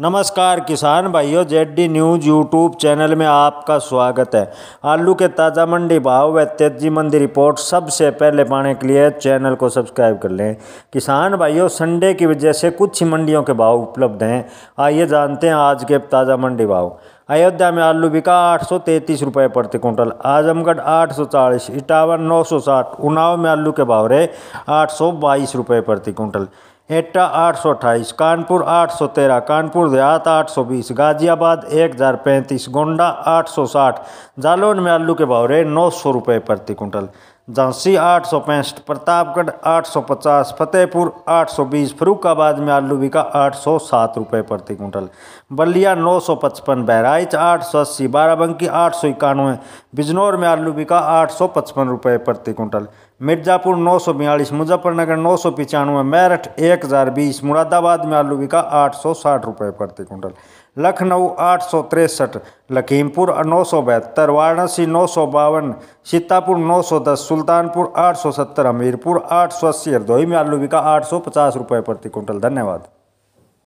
नमस्कार किसान भाइयों Z D news YouTube channel में आपका स्वागत है आलू के ताज़ा मंडी भाव व तेजी मंदी रिपोर्ट सबसे पहले पाने के लिए चैनल को सब्सक्राइब कर लें किसान भाइयों संडे की वजह से कुछ ही मंडियों के भाव उपलब्ध हैं आइए जानते हैं आज के ताज़ा मंडी भाव अयोध्या में आलू बिका आठ सौ तैंतीस रुपये प्रति क्विंटल आजमगढ़ आठ सौ चालीस इटावा नौ सौ साठ उनाव में आलू के भाव रहे आठ सौ बाईस रुपये प्रति क्विंटल एटा आठ सौ अट्ठाईस कानपुर आठ सौ तेरह कानपुर देहात आठ सौ बीस गाजियाबाद एक हज़ार पैंतीस गोंडा आठ सौ साठ जालौन में आलू के भाव रहे नौ सौ रुपये प्रति कुंटल झांसी आठ सौ पैंसठ प्रतापगढ़ आठ सौ पचास फतेहपुर आठ सौ बीस फरूखाबाद में आलू बिका आठ सौ सात रुपये प्रति कुंटल बलिया नौ सौ पचपन बहराइच आठ सौ अस्सी बाराबंकी आठ सौ इक्यानवे बिजनौर में आलू बिका आठ सौ पचपन रुपये प्रति कुंटल मिर्ज़ापुर नौ सौ बयालीस मुजफ्फरनगर नौ सौ पचानवे मेरठ एक हज़ार बीस मुरादाबाद में आलू बिका आठ सौ साठ रुपये प्रति कुंटल लखनऊ आठ सौ तिरसठ लखीमपुर नौ सौ बहत्तर वाराणसी नौ सौ बावन सीतापुर नौ सौ दस सुल्तानपुर आठ सौ सत्तर हमीरपुर आठ सौ अस्सी हरदोई में आलू बिका आठ सौ पचास रुपये प्रति कुंटल धन्यवाद